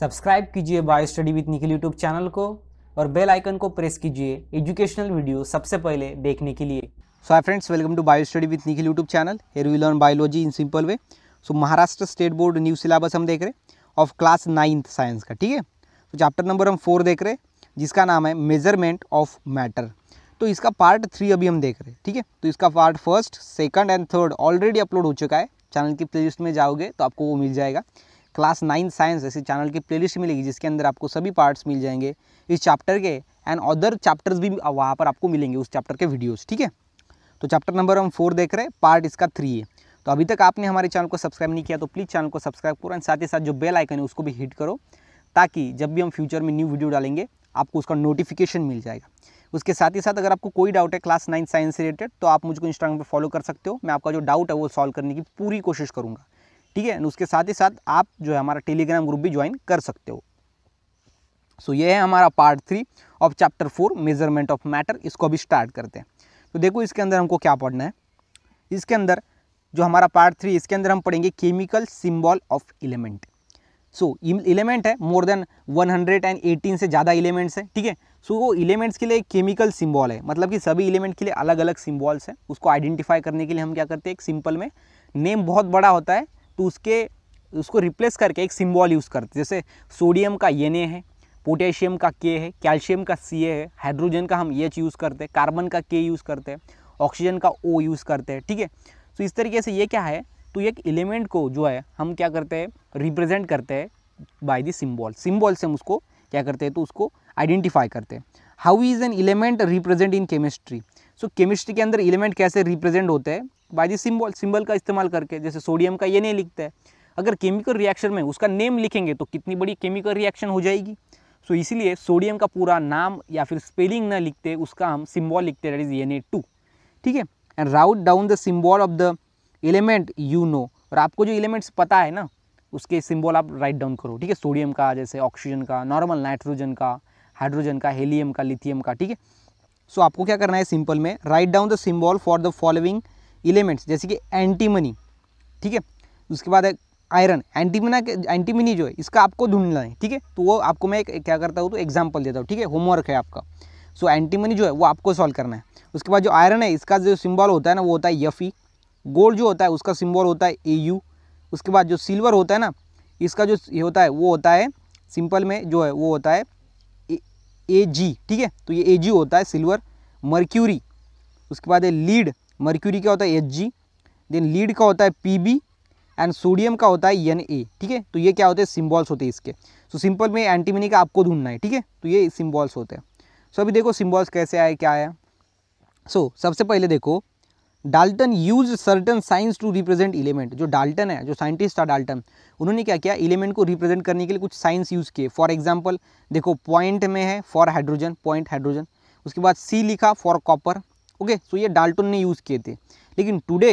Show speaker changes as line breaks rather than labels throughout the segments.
subscribe कीजिए bio study with Nikhil YouTube channel को और बेल आइकन को प्रेस कीजिए एजुकेशनल वीडियो सबसे पहले देखने के लिए so hi friends welcome to bio study with Nikhil YouTube channel here we learn biology in simple way so Maharashtra state board new syllabus हम देख रहे ऑफ क्लास नाइन्थ साइंस का ठीक है तो चैप्टर नंबर हम फोर देख रहे जिसका नाम है मेजरमेंट ऑफ मैटर तो इसका पार्ट थ्री अभी हम देख रहे हैं ठीक है तो इसका part first second and third already upload हो चुका है चैनल की प्लेलिस्ट में जाओगे तो आपको वो मिल जाएगा क्लास नाइन साइंस ऐसे चैनल की प्लेलिस्ट मिलेगी जिसके अंदर आपको सभी पार्ट्स मिल जाएंगे इस चैप्टर के एंड अदर चैप्टर्स भी वहाँ पर आपको मिलेंगे उस चैप्टर के वीडियोज़ ठीक है तो चैप्टर नंबर हम फोर देख रहे हैं पार्ट इसका थ्री है तो अभी तक आपने हमारे चैनल को सब्सक्राइब नहीं किया तो प्लीज़ चैनल को सब्सक्राइब करो एंड साथ ही साथ जो बेल आइकन है उसको भी हिट करो ताकि जब भी हम फ्यूचर में न्यू वीडियो डालेंगे आपको उसका नोटिफिकेशन मिल जाएगा उसके साथ ही साथ अगर आपको कोई डाउट है क्लास नाइन साइंस से रिलेटेड तो आप मुझको इंस्टाग्राम पर फॉलो कर सकते हो मैं आपका जो डाउट है वो सॉल्व करने की पूरी कोशिश करूँगा ठीक है उसके साथ ही साथ आप जो है हमारा टेलीग्राम ग्रुप भी ज्वाइन कर सकते हो सो so, ये है हमारा part three of chapter four measurement of matter इसको अभी स्टार्ट करते हैं तो देखो इसके अंदर हमको क्या पढ़ना है इसके अंदर जो हमारा पार्ट थ्री इसके अंदर हम पढ़ेंगे chemical symbol of element so element है मोर देन 118 से ज़्यादा इलिमेंट्स है ठीक है सो वो इलिमेंट्स के लिए केमिकल सिम्बॉल है मतलब कि सभी इलिमेंट के लिए अलग अलग सिम्बॉल्स हैं उसको आइडेंटिफाई करने के लिए हम क्या करते हैं एक सिंपल में नेम बहुत बड़ा होता है तो उसके उसको रिप्लेस करके एक सिम्बॉल यूज़ करते जैसे सोडियम का एन है पोटेशियम का के है कैल्शियम का सी है हाइड्रोजन का हम एच यूज़ करते हैं कार्बन का के यूज़ करते हैं ऑक्सीजन का ओ यूज़ करते हैं ठीक है तो इस तरीके से ये क्या है तो एक एलिमेंट को जो है हम क्या करते हैं रिप्रेजेंट करते हैं बाय द सिम्बॉल सिम्बॉल से हम उसको क्या करते हैं तो उसको आइडेंटिफाई करते हैं how is an element represent in chemistry so chemistry के अंदर एलिमेंट कैसे रिप्रेजेंट होते हैं बाजी सिंबल सिंबल सिम्बल का इस्तेमाल करके जैसे सोडियम का ये नहीं लिखता है अगर केमिकल रिएक्शन में उसका नेम लिखेंगे तो कितनी बड़ी केमिकल रिएक्शन हो जाएगी सो so, इसलिए सोडियम का पूरा नाम या फिर स्पेलिंग ना लिखते उसका हम सिम्बॉल लिखते डेट इज़ एन टू ठीक है and wrote down the symbol of the element you know और आपको जो एलिमेंट्स पता है ना उसके सिम्बॉल आप राइट डाउन करो ठीक है सोडियम का जैसे ऑक्सीजन का नॉर्मल नाइट्रोजन का हाइड्रोजन का हेलियम का लिथियम का ठीक है सो आपको क्या करना है सिंपल में write down the symbol for the following elements जैसे कि एंटीमनी ठीक है उसके बाद आयरन एंटीमिना के एंटीमिनी जो है इसका आपको ढूंढना है ठीक है तो वो आपको मैं क्या करता हूँ तो एग्जाम्पल देता हूँ ठीक है होमवर्क है आपका सो so, एंटीमनी जो है वो आपको सॉल्व करना है उसके बाद जो आयरन है इसका जो सिम्बॉल होता है ना वो होता है ई गोल्ड जो होता है उसका सिम्बॉल होता है ए यू उसके बाद जो सिल्वर होता है ना इसका जो होता है वो होता है सिंपल में जो है वो होता है ए जी ठीक है तो ये ए जी होता है सिल्वर मर्क्यूरी उसके बाद है लीड मर्क्यूरी का होता है एच देन लीड का होता है पी एंड सोडियम का होता है एन ए ठीक है तो ये क्या होते हैं सिम्बॉल्स होते हैं इसके सो so, सिंपल में एंटीमनी का आपको ढूंढना है ठीक है तो ये सिम्बॉल्स होते हैं सो so, अभी देखो सिम्बॉल्स कैसे आए क्या आया सो so, सबसे पहले देखो Dalton use certain signs to represent element जो डाल्टन है जो साइंटिस्ट था डाल्टन उन्होंने क्या किया एलिमेंट को रिप्रेजेंट करने के लिए कुछ साइंस यूज़ किए फॉर एग्जाम्पल देखो पॉइंट में है फॉर हाइड्रोजन पॉइंट हाइड्रोजन उसके बाद सी लिखा फॉर कॉपर ओके सो ये डाल्टन ने यूज़ किए थे लेकिन today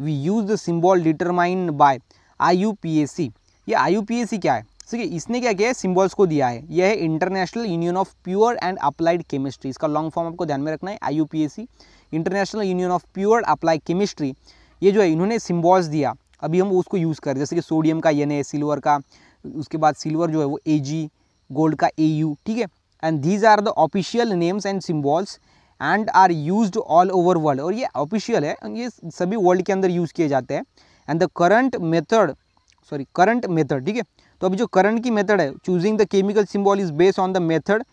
we use the symbol determine by I ये आई क्या है ठीक है इसने क्या किया है सिम्बॉल्स को दिया है यह है international union of pure and applied chemistry इसका लॉन्ग फॉर्म आपको ध्यान में रखना है I international union of pure applied chemistry ये जो है इन्होंने सिम्बॉल्स दिया अभी हम उसको यूज़ करें जैसे कि सोडियम का एन सिल्वर का उसके बाद सिल्वर जो है वो ए गोल्ड का ए ठीक है and these are the official names and symbols and are use all over world और ये ऑफिशियल है ये सभी वर्ल्ड के अंदर यूज़ किए जाते हैं and the current method sorry current method ठीक है तो अभी जो करंट की मेथड है choosing the chemical symbol is based on the method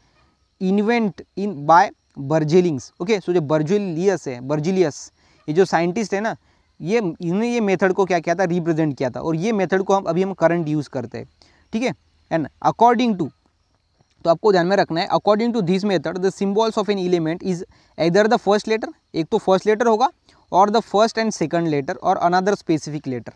invent in by Berzelius okay so जो बर्जेलियस है बर्जिलियस ये जो साइंटिस्ट है ना ये इन्होंने ये मेथड को क्या किया था रिप्रेजेंट किया था और ये मेथड को हम अभी हम करंट यूज़ करते हैं ठीक है एंड अकॉर्डिंग टू तो आपको ध्यान में रखना है according to this method the symbols of an element is इधर द फर्स्ट लेटर एक तो फर्स्ट लेटर होगा और the first and second letter और अनदर स्पेसिफिक लेटर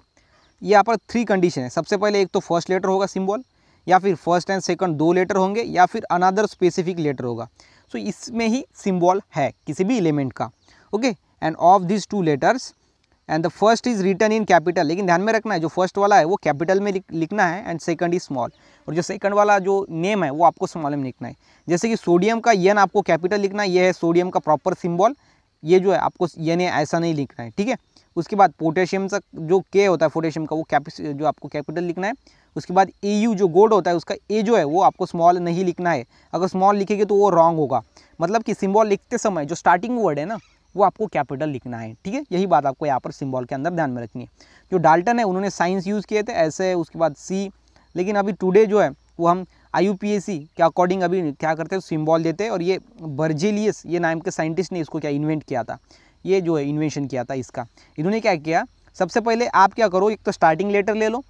ये यहाँ पर थ्री कंडीशन है सबसे पहले एक तो फर्स्ट लेटर होगा सिम्बॉल या फिर फर्स्ट एंड सेकंड दो लेटर होंगे या फिर अनदर स्पेसिफिक लेटर होगा सो so, इसमें ही सिम्बॉल है किसी भी एलिमेंट का okay and of this two letters and the first is written in capital लेकिन ध्यान में रखना है जो फर्स्ट वाला है वो कैपिटल में लिखना है एंड सेकंड इज स्मॉल और जो सेकंड वाला जो नेम है वो आपको स्मॉल में लिखना है जैसे कि सोडियम का यन आपको कैपिटल लिखना है ये है सोडियम का प्रॉपर सिम्बॉल ये जो है आपको यन ऐसा नहीं लिखना है ठीक है उसके बाद पोटेशियम का जो के होता है पोटेशियम का वो कैपिस जो आपको कैपिटल लिखना है उसके बाद ए यू जो गोल्ड होता है उसका ए जो है वो आपको स्मॉल नहीं लिखना है अगर स्मॉल लिखेंगे तो वो रॉन्ग होगा मतलब कि सिम्बॉल लिखते समय जो स्टार्टिंग वर्ड है ना वो आपको कैपिटल लिखना है ठीक है यही बात आपको यहाँ पर सिम्बॉल के अंदर ध्यान में रखनी है जो डाल्टन है उन्होंने साइंस यूज़ किए थे ऐसे उसके बाद सी लेकिन अभी टुडे जो है वो हम आई के अकॉर्डिंग अभी क्या करते हैं सिम्बॉल देते हैं और ये बर्जेलियस ये नाम के साइंटिस्ट ने इसको क्या इन्वेंट किया था ये जो है इन्वेंशन किया था इसका इन्होंने क्या किया सबसे पहले आप क्या करो एक तो स्टार्टिंग लेटर ले लो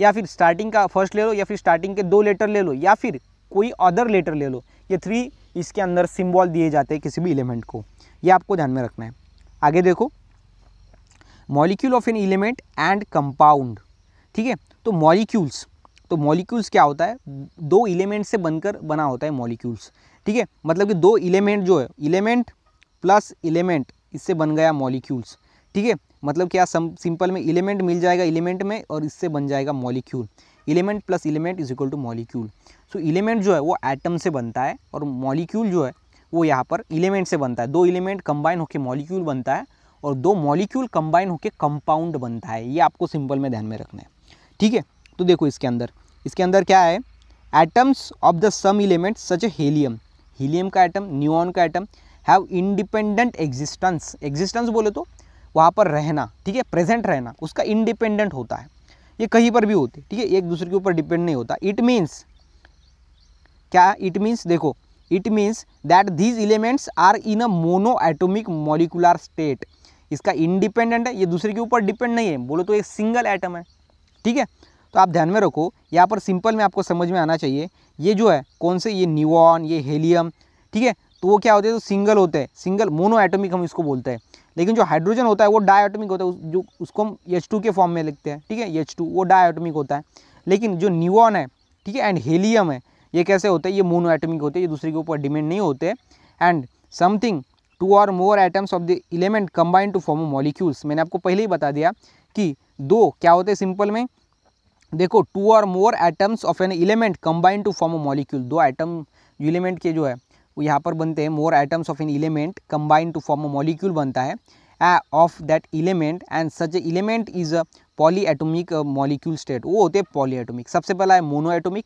या फिर स्टार्टिंग का फर्स्ट ले लो या फिर स्टार्टिंग के दो लेटर ले लो या फिर कोई अदर लेटर ले लो ये थ्री इसके अंदर सिम्बॉल दिए जाते हैं किसी भी एलिमेंट को ये आपको ध्यान में रखना है आगे देखो molecule of an element and compound ठीक है तो मॉलिक्यूल्स तो मॉलिक्यूल्स क्या होता है दो इलेमेंट से बनकर बना होता है मॉलिक्यूल्स ठीक है मतलब कि दो इलेमेंट जो है इलेमेंट प्लस इलेमेंट इससे बन गया मॉलिक्यूल्स ठीक है मतलब क्या सिंपल में इलेमेंट मिल जाएगा इलेमेंट में और इससे बन जाएगा molecule element plus element is equal to molecule so element जो है वो एटम से बनता है और मॉलिक्यूल जो है वो यहाँ पर इलेमेंट से बनता है दो इलेमेंट कंबाइन होकर मॉलिक्यूल बनता है और दो मॉलिक्यूल कंबाइन होकर कंपाउंड बनता है ये आपको सिंपल में ध्यान में रखना है ठीक है तो देखो इसके अंदर इसके अंदर क्या है atoms of the same element such a helium helium का एटम न्यूऑन का atom have independent existence existence बोले तो वहाँ पर रहना ठीक है प्रेजेंट रहना उसका इंडिपेंडेंट होता है ये कहीं पर भी होते ठीक है एक दूसरे के ऊपर डिपेंड नहीं होता इट मीन्स क्या इट मीन्स देखो it means that these elements are in a mono atomic molecular state इसका इंडिपेंडेंट है ये दूसरे के ऊपर डिपेंड नहीं है बोलो तो एक सिंगल एटम है ठीक है तो आप ध्यान में रखो यहाँ पर सिंपल में आपको समझ में आना चाहिए ये जो है कौन से ये न्यूऑन ये हेलियम ठीक है तो वो क्या होते हैं तो सिंगल होते हैं सिंगल मोनो एटोमिक हम इसको बोलते हैं लेकिन जो हाइड्रोजन होता है वो डायटोमिक होता है जो उसको हम एच के फॉर्म में लिखते हैं ठीक है एच वो डायटोमिक होता है लेकिन जो न्यूऑन है ठीक है एंड हेलियम है ये कैसे होते हैं ये मोनो एटोमिक होते हैं ये दूसरे के ऊपर डिमेंड नहीं होते and something two or more atoms of the element combined to form molecules मैंने आपको पहले ही बता दिया कि दो क्या होते हैं सिंपल में देखो two or more atoms of an element combine to form a molecule दो एटम एलिमेंट के जो है वो यहाँ पर बनते हैं more atoms of an element combine to form a molecule बनता है of that element and such element is a poly atomic molecule state वो होते हैं पॉली एटोमिक सबसे पहला है मोनो एटोमिक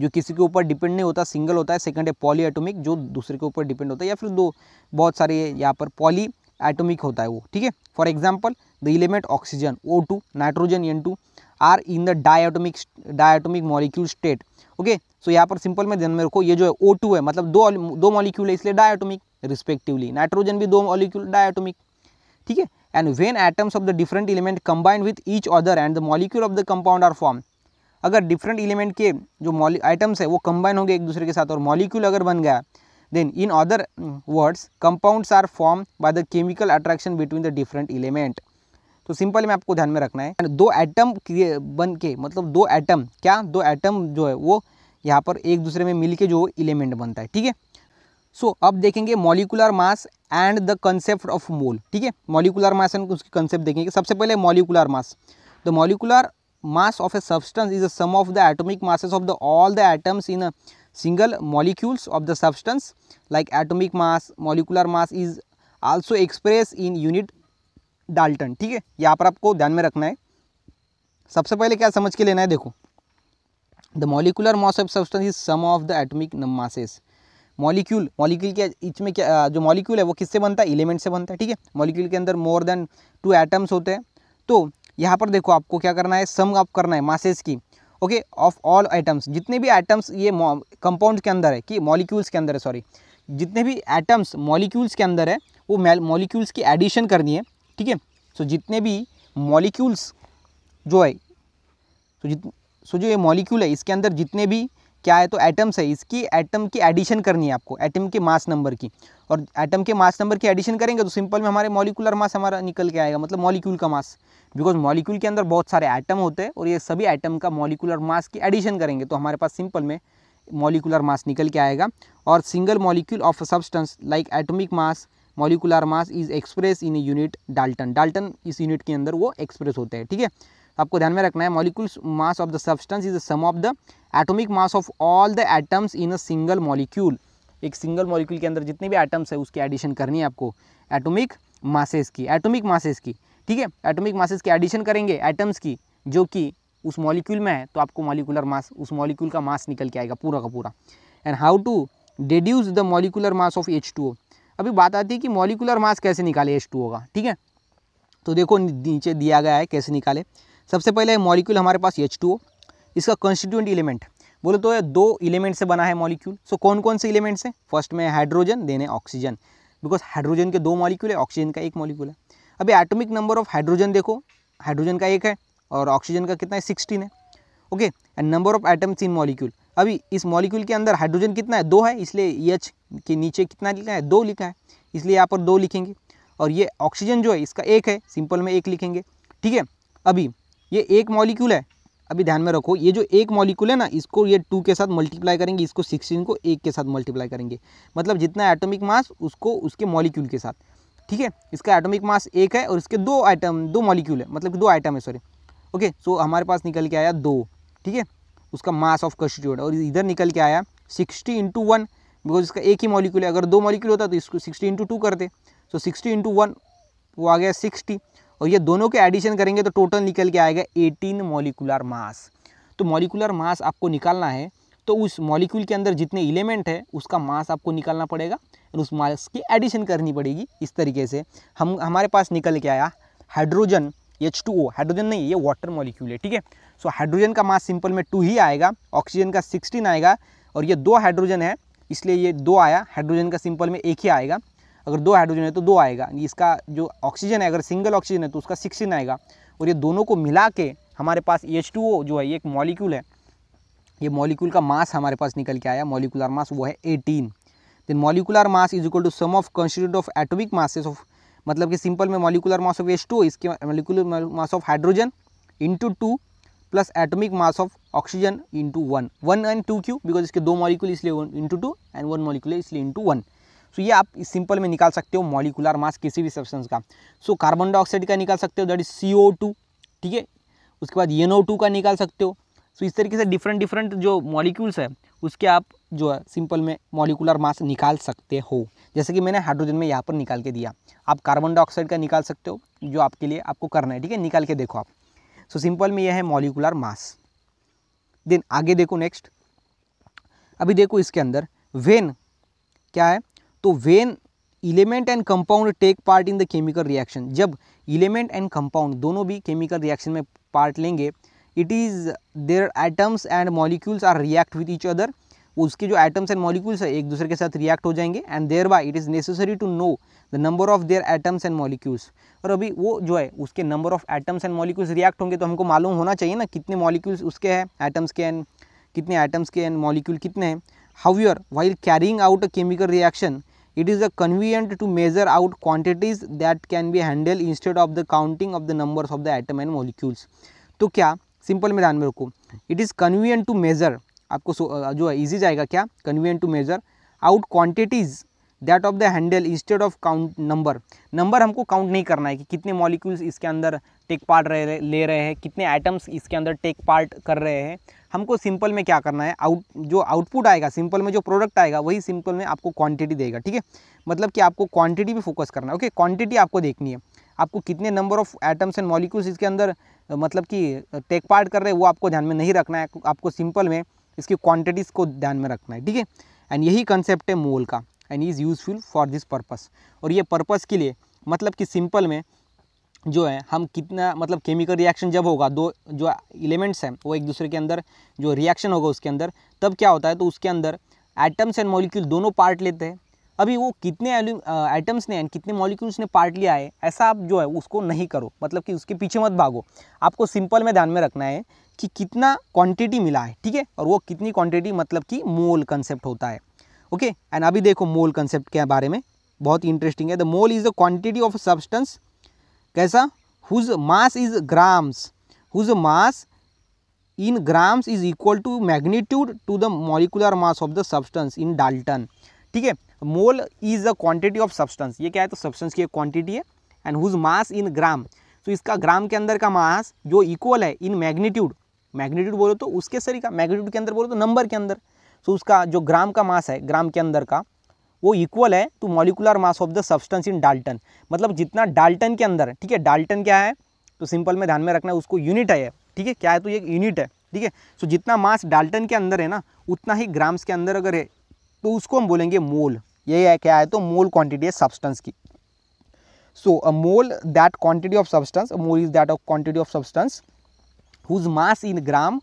जो किसी के ऊपर डिपेंड नहीं होता सिंगल होता है सेकंड है पॉली एटोमिक जो दूसरे के ऊपर डिपेंड होता है या फिर दो बहुत सारे यहाँ पर पॉली एटोमिक होता है वो ठीक है for example the element oxygen O two nitrogen N two are in the diatomic diatomic molecule state okay so यहाँ पर सिंपल में ध्यान में रखो ये जो है ओ टू है मतलब दो दो मॉलिक्यूल है इसलिए डायटोमिक रिस्पेक्टिवली नाइट्रोजन भी दो मॉलिक्यूल डायटोमिक ठीक है and when atoms of the different element combined with each other and the molecule of the compound are form अगर डिफरेंट एलिमेंट के जो आइटम्स है वो कंबाइन होंगे एक दूसरे के साथ और मॉलिक्यूल अगर बन गया then in other words compounds are form by the chemical attraction between the different element तो सिंपल में आपको ध्यान में रखना है दो एटम बन के मतलब दो एटम क्या दो एटम जो है वो यहाँ पर एक दूसरे में मिल के जो एलिमेंट बनता है ठीक है सो अब देखेंगे molecular mass and the concept of mole ठीक है मॉलिकुलर मास एंड उसकी कंसेप्ट देखेंगे सबसे पहले molecular mass the molecular mass of a substance is the sum of the atomic masses of the all the atoms in single molecules of the substance like atomic mass molecular mass is also express in unit Dalton ठीक है यहाँ पर आपको ध्यान में रखना है सबसे पहले क्या समझ के लेना है देखो the molecular mass of substance is sum of the atomic masses molecule molecule के इच में क्या जो मॉलिक्यूल है वो किससे बनता है एलिमेंट से बनता है ठीक है मॉलिक्यूल के अंदर मोर देन टू एटम्स होते हैं तो यहाँ पर देखो आपको क्या करना है सम आप करना है मासेस की ओके ऑफ ऑल आइटम्स जितने भी आइटम्स ये कंपाउंड के अंदर है कि मॉलिक्यूल्स के अंदर है सॉरी जितने भी एटम्स मॉलिक्यूल्स के अंदर है वो मॉलिक्यूल्स की एडिशन करनी है ठीक है सो जितने भी मॉलिक्यूल्स जो है सो जित सो जो ये मॉलिक्यूल है इसके अंदर जितने भी क्या है तो एटम्स है इसकी एटम की एडिशन करनी है आपको एटम के मास नंबर की और एटम के मास नंबर की एडिशन करेंगे तो सिंपल में हमारे मॉलिकुलर मास हमारा निकल के आएगा मतलब मॉलिक्यूल का मास बिकॉज मॉलिक्यूल के अंदर बहुत सारे एटम होते हैं और ये सभी एटम का मॉलिकुलर मास की एडिशन करेंगे तो हमारे पास सिंपल में मॉलिकुलर मास निकल के आएगा और single molecule of substance like atomic mass molecular mass is express in unit Dalton Dalton इस यूनिट के अंदर वो एक्सप्रेस होते हैं ठीक है तो आपको ध्यान में रखना है molecules mass of the substance is the sum of the atomic mass of all the atoms in a single molecule एक सिंगल मॉलिक्यूल के अंदर जितने भी एटम्स है उसकी एडिशन करनी है आपको एटोमिक मासेस की एटोमिक मासेस की ठीक है एटोमिक मासेस की एडिशन करेंगे एटम्स की जो कि उस मॉलिक्यूल में है तो आपको मॉलिकुलर मास उस मॉलिक्यूल का मास निकल के आएगा पूरा का पूरा and how to deduce the molecular mass of H two O अभी बात आती है कि मॉलिकुलर मास कैसे निकाले एच टू होगा ठीक है तो देखो नीचे दिया गया है कैसे निकाले सबसे पहले मॉलिक्यूल हमारे पास एच टू इसका कंस्टिट्यूंट इलिमेंट बोले तो ये दो इलिमेंट से बना है मॉलिक्यूल सो so, कौन कौन से इलिमेंट्स हैं फर्स्ट में हाइड्रोजन देने ऑक्सीजन बिकॉज हाइड्रोजन के दो मॉलिक्यूल है ऑक्सीजन का एक मॉलिक्यूल है अभी एटॉमिक नंबर ऑफ हाइड्रोजन देखो हाइड्रोजन का एक है और ऑक्सीजन का कितना है सिक्सटीन है okay and number of atoms in molecule अभी इस मॉलिक्यूल के अंदर हाइड्रोजन कितना है दो है इसलिए एच के नीचे कितना लिखा है दो लिखा है इसलिए यहाँ पर दो लिखेंगे और ये ऑक्सीजन जो है इसका एक है सिंपल में एक लिखेंगे ठीक है अभी ये एक मॉलिक्यूल है अभी ध्यान में रखो ये जो एक मॉलिक्यूल है ना इसको ये टू के साथ मल्टीप्लाई करेंगे इसको सिक्सटीन को एक के साथ मल्टीप्लाई करेंगे मतलब जितना एटॉमिक मास उसको उसके मॉलिक्यूल के साथ ठीक है इसका एटॉमिक मास एक है और इसके दो आइटम दो मॉलिक्यूल है मतलब दो आइटम है सॉरी ओके सो हमारे पास निकल के आया दो ठीक है उसका मास ऑफ कंस्टिट्यूट और इधर निकल के आया सिक्सटी इंटू वन बिकॉज इसका एक ही मॉलिक्यूल है अगर दो मॉलिक्यूल होता तो इसको सिक्सटी इंटू टू करते सो सिक्सटी इंटू वन वो आ गया सिक्सटी और ये दोनों के एडिशन करेंगे तो टोटल निकल के आएगा एटीन मॉलिकुलर मास तो मॉलिकुलर मास आपको निकालना है तो उस मॉलिक्यूल के अंदर जितने एलिमेंट है उसका मास आपको निकालना पड़ेगा और उस मास की एडिशन करनी पड़ेगी इस तरीके से हम हमारे पास निकल के आया hydrogen H two O hydrogen नहीं है ये वाटर मॉलिक्यूल है ठीक है सो हाइड्रोजन का मास सिंपल में टू ही आएगा ऑक्सीजन का सिक्सटीन आएगा और ये दो हाइड्रोजन है इसलिए ये दो आया हाइड्रोजन का सिंपल में एक ही आएगा अगर दो हाइड्रोजन है तो दो आएगा इसका जो ऑक्सीजन है अगर सिंगल ऑक्सीजन है तो उसका सिक्सटीन आएगा और ये दोनों को मिला के हमारे पास एच टू ओ जो है ये एक मॉलिक्यूल है ये मॉलिक्यूल का मास हमारे पास निकल के आया मॉलिकुलर मास वो है eighteen then molecular mass is equal to sum of constitute of atomic masses of मतलब कि सिंपल में molecular mass of S two इसके molecular mass of hydrogen into two plus atomic mass of oxygen into one one and two क्यू because इसके दो molecule इसलिए into two and one molecule इसलिए into one so ये आप simple में निकाल सकते हो मॉलिकुलर मास किसी भी सब्सटेंस का सो कार्बन डाइऑक्साइड का निकाल सकते हो that is C O two ठीक है उसके बाद एन ओ टू का निकाल सकते हो सो so, इस तरीके से डिफरेंट डिफरेंट जो मॉलिक्यूल्स है उसके आप जो है सिंपल में मॉलिकुलर मास निकाल सकते हो जैसे कि मैंने हाइड्रोजन में यहाँ पर निकाल के दिया आप कार्बन डाइऑक्साइड का निकाल सकते हो जो आपके लिए आपको करना है ठीक है निकाल के देखो आप सो so, सिंपल में यह है मॉलिकुलर मास देन आगे देखो नेक्स्ट अभी देखो इसके अंदर वेन क्या है तो when element and compound take part in the chemical reaction जब इलेमेंट एंड कंपाउंड दोनों भी केमिकल रिएक्शन में पार्ट लेंगे it is their atoms and molecules are react with each other उसके जो एटम्स एंड मॉलिक्यूल्स है एक दूसरे के साथ रिएक्ट हो जाएंगे and thereby it is necessary to know the number of their atoms and molecules और अभी वो जो है उसके number of atoms and molecules react होंगे तो हमको मालूम होना चाहिए ना कितने मॉलिक्यूल्स उसके हैं एटम्स के एंड कितने एटम्स के एंड मॉलिक्यूल कितने हैं how you're while carrying out a chemical reaction it is a convenient to measure out quantities that can be handle instead of the counting of the numbers of the atom and molecules तो क्या simple में ध्यान में रखो it is convenient to measure आपको जो है easy जाएगा क्या convenient to measure out quantities that of the handle instead of count number number हमको काउंट नहीं करना है कि कितने मॉलिक्यूल्स इसके अंदर टेक पार्ट रहे ले रहे हैं कितने आइटम्स इसके अंदर टेक पार्ट कर रहे हैं हमको सिंपल में क्या करना है आउट जो आउटपुट आएगा सिंपल में जो प्रोडक्ट आएगा वही सिंपल में आपको क्वांटिटी देगा ठीक है मतलब कि आपको क्वांटिटी पे फोकस करना है ओके क्वांटिटी आपको देखनी है आपको कितने number of atoms and molecules इसके अंदर मतलब कि टेक पार्ट कर रहे हैं वो आपको ध्यान में नहीं रखना है आपको सिंपल में इसकी क्वांटिटीज़ को ध्यान में रखना है ठीक है एंड यही कंसेप्ट है मोल का and is useful for this purpose और ये पर्पस के लिए मतलब कि सिंपल में जो है हम कितना मतलब केमिकल रिएक्शन जब होगा दो जो एलिमेंट्स हैं वो एक दूसरे के अंदर जो रिएक्शन होगा उसके अंदर तब क्या होता है तो उसके अंदर एटम्स एंड मॉलिक्यूल दोनों पार्ट लेते हैं अभी वो कितने आइटम्स ने एंड कितने मॉलिक्यूल्स ने पार्ट लिया है ऐसा आप जो है उसको नहीं करो मतलब कि उसके पीछे मत भागो आपको सिंपल में ध्यान में रखना है कि कितना क्वांटिटी मिला है ठीक है और वो कितनी क्वांटिटी मतलब कि मोल कंसेप्ट होता है ओके एंड अभी देखो मोल कंसेप्ट के बारे में बहुत इंटरेस्टिंग है the mole is the quantity of substance कैसा whose mass is grams whose mass in grams is equal to magnitude to the molecular mass of the substance in Dalton ठीक है mole is the quantity of substance ये क्या है तो substance की एक quantity है एंड हुज मास इन ग्राम तो इसका ग्राम के अंदर का मास जो इक्वल है इन मैग्नीट्यूड मैग्नीट्यूड बोलो तो उसके सरी का मैग्नीट्यूड के अंदर बोलो तो नंबर के अंदर सो so, उसका जो ग्राम का मास है ग्राम के अंदर का वो इक्वल है to molecular mass of the substance in Dalton मतलब जितना डाल्टन के अंदर ठीक है डाल्टन क्या है तो सिंपल में ध्यान में रखना है उसको यूनिट है ठीक है क्या है तो ये यूनिट है ठीक है सो जितना मास डाल्टन के अंदर है ना उतना ही ग्राम्स के अंदर अगर है तो उसको हम बोलेंगे मोल ये है क्या है तो मोल क्वांटिटी है सब्सटेंस की so a mole that quantity of substance mole is that of quantity of substance whose mass in gram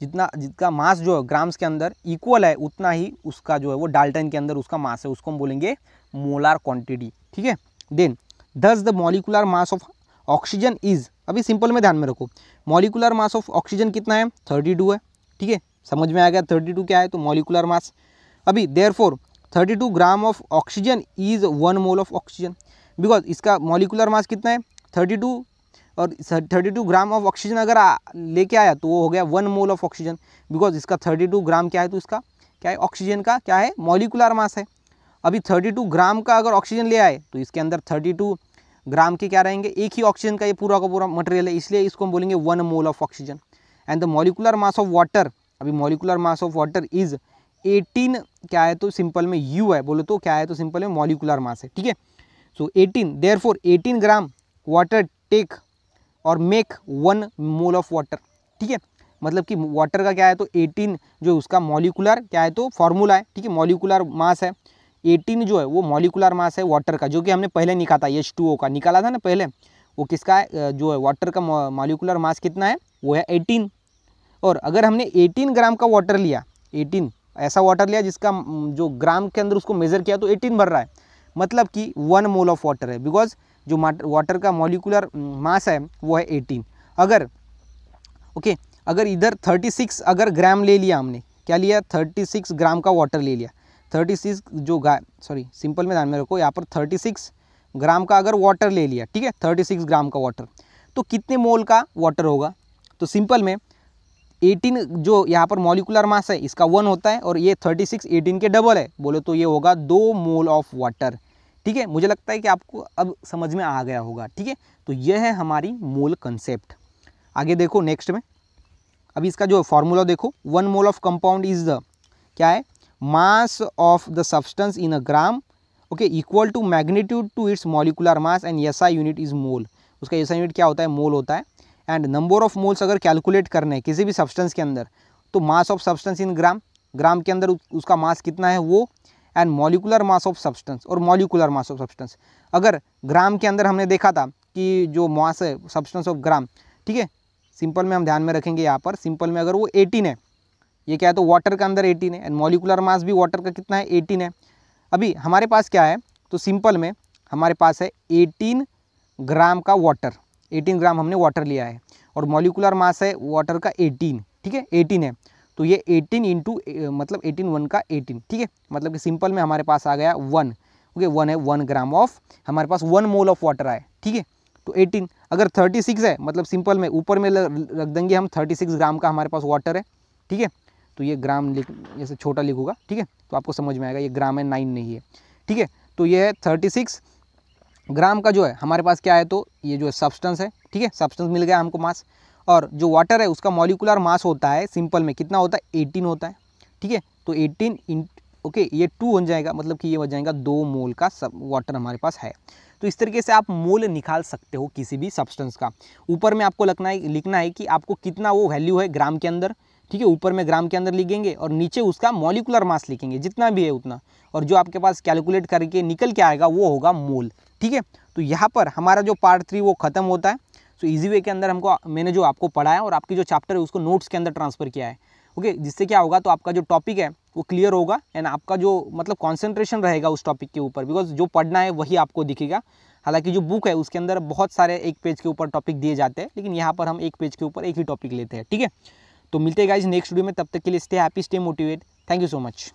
जितना जितना मास जो है ग्राम्स के अंदर इक्वल है उतना ही उसका जो है वो डाल्टन के अंदर उसका मास है उसको हम बोलेंगे मोलार क्वांटिटी ठीक है then this the molecular mass of oxygen is अभी सिंपल में ध्यान में रखो मॉलिकुलर मास ऑफ ऑक्सीजन कितना है थर्टी टू है ठीक है समझ में आ गया थर्टी टू क्या है तो मॉलिकुलर मास अभी four thirty two gram of oxygen is one mole of oxygen because इसका मॉलिकुलर मास कितना है थर्टी टू और thirty two gram of oxygen अगर लेके आया तो वो हो गया one mole of oxygen because इसका थर्टी टू ग्राम क्या है तो इसका क्या है ऑक्सीजन का क्या है मॉलिकुलर मास है अभी थर्टी टू ग्राम का अगर ऑक्सीजन ले आए तो इसके अंदर थर्टी टू ग्राम के क्या रहेंगे एक ही ऑक्सीजन का ये पूरा का पूरा मटेरियल है इसलिए इसको हम बोलेंगे one mole of oxygen and the molecular mass of water अभी molecular mass of water is eighteen क्या है तो सिंपल में यू है बोलो तो क्या है तो सिंपल में मॉलिकुलर मास है ठीक है so eighteen there four eighteen gram water take और make one mole of water ठीक है मतलब कि वाटर का क्या है तो 18 जो उसका मॉलिकुलर क्या है तो फॉर्मूला है ठीक है मॉलिकुलर मास है 18 जो है वो मॉलिकुलर मास है वाटर का जो कि हमने पहले निकाला था एच का निकाला था ना पहले वो किसका है जो है वाटर का मॉलिकुलर मास कितना है वो है 18 और अगर हमने 18 ग्राम का वाटर लिया एटीन ऐसा वाटर लिया जिसका जो ग्राम के अंदर उसको मेज़र किया तो एटीन भर रहा है मतलब कि वन मोल ऑफ वाटर है बिकॉज जो वाटर का मॉलिकुलर मास है वो है एटीन अगर ओके okay, अगर इधर थर्टी सिक्स अगर ग्राम ले लिया हमने क्या लिया थर्टी सिक्स ग्राम का वाटर ले लिया थर्टी सिक्स जो गाय सॉरी सिंपल में ध्यान में रखो यहाँ पर थर्टी सिक्स ग्राम का अगर वाटर ले लिया ठीक है थर्टी सिक्स ग्राम का वाटर तो कितने मोल का वाटर होगा तो सिंपल में एटीन जो यहाँ पर मॉलिकुलर मास है इसका वन होता है और ये थर्टी सिक्स एटीन के डबल है बोले तो ये होगा दो मोल ऑफ वाटर ठीक है मुझे लगता है कि आपको अब समझ में आ गया होगा ठीक है तो यह है हमारी मोल कंसेप्ट आगे देखो नेक्स्ट में अब इसका जो फॉर्मूला देखो one mole of compound is the क्या है mass of the substance in a gram okay equal to magnitude to its molecular mass and SI unit is mole उसका एसआई यूनिट क्या होता है मोल होता है एंड नंबर ऑफ मोल्स अगर calculate करने हैं किसी भी सब्सटेंस के अंदर तो मास ऑफ सब्सटेंस इन ग्राम ग्राम के अंदर उसका मास कितना है वो and molecular mass of substance और मॉलिकुलर मास ऑफ सब्सटेंस अगर ग्राम के अंदर हमने देखा था कि जो मास है सब्सटेंस ऑफ ग्राम ठीक है सिंपल में हम ध्यान में रखेंगे यहाँ पर सिंपल में अगर वो एटीन है ये क्या है तो वाटर के अंदर एटीन है एंड मॉलिकुलर मास भी वाटर का कितना है एटीन है अभी हमारे पास क्या है तो सिंपल में हमारे पास है एटीन ग्राम का वाटर 18 ग्राम हमने वाटर लिया है और मॉलिकुलर मास है वाटर का 18 ठीक है 18 है तो ये 18 इंटू मतलब 18 वन का 18 ठीक है मतलब कि सिंपल में हमारे पास आ गया वन ओके वन है वन ग्राम ऑफ हमारे पास वन मोल ऑफ वाटर आए ठीक है तो 18 अगर 36 है मतलब सिंपल में ऊपर में रख देंगे हम 36 ग्राम का हमारे पास वाटर है ठीक है तो ये ग्राम लिख जैसे छोटा लिखूंगा ठीक है तो आपको समझ में आएगा ये ग्राम है नाइन नहीं है ठीक है तो ये है थर्टी सिक्स ग्राम का जो है हमारे पास क्या है तो ये जो सब्सटेंस है ठीक है सब्सटेंस मिल गया हमको मास और जो वाटर है उसका मॉलिकुलर मास होता है सिंपल में कितना होता है एटीन होता है ठीक है तो एटीन इन ओके ये टू हो जाएगा मतलब कि ये हो जाएगा दो मोल का सब वाटर हमारे पास है तो इस तरीके से आप मोल निकाल सकते हो किसी भी सब्सटेंस का ऊपर में आपको लगना है लिखना है कि आपको कितना वो वैल्यू है ग्राम के अंदर ठीक है ऊपर में ग्राम के अंदर लिखेंगे और नीचे उसका मॉलिकुलर मास लिखेंगे जितना भी है उतना और जो आपके पास कैलकुलेट करके निकल के आएगा वो होगा मोल ठीक है तो यहाँ पर हमारा जो पार्ट थ्री वो ख़त्म होता है सो इजी वे के अंदर हमको मैंने जो आपको पढ़ाया और आपकी जो चैप्टर है उसको नोट्स के अंदर ट्रांसफ़र किया है ओके जिससे क्या होगा तो आपका जो टॉपिक है वो क्लियर होगा एंड आपका जो मतलब कॉन्सेंट्रेशन रहेगा उस टॉपिक के ऊपर बिकॉज जो पढ़ना है वही आपको दिखेगा हालांकि जो बुक है उसके अंदर बहुत सारे एक पेज के ऊपर टॉपिक दिए जाते हैं लेकिन यहाँ पर हम एक पेज के ऊपर एक ही टॉपिक लेते हैं ठीक है तो मिलते गाइज नेक्स्ट वीडियो में तब तक के लिए stay happy stay motivate thank you so much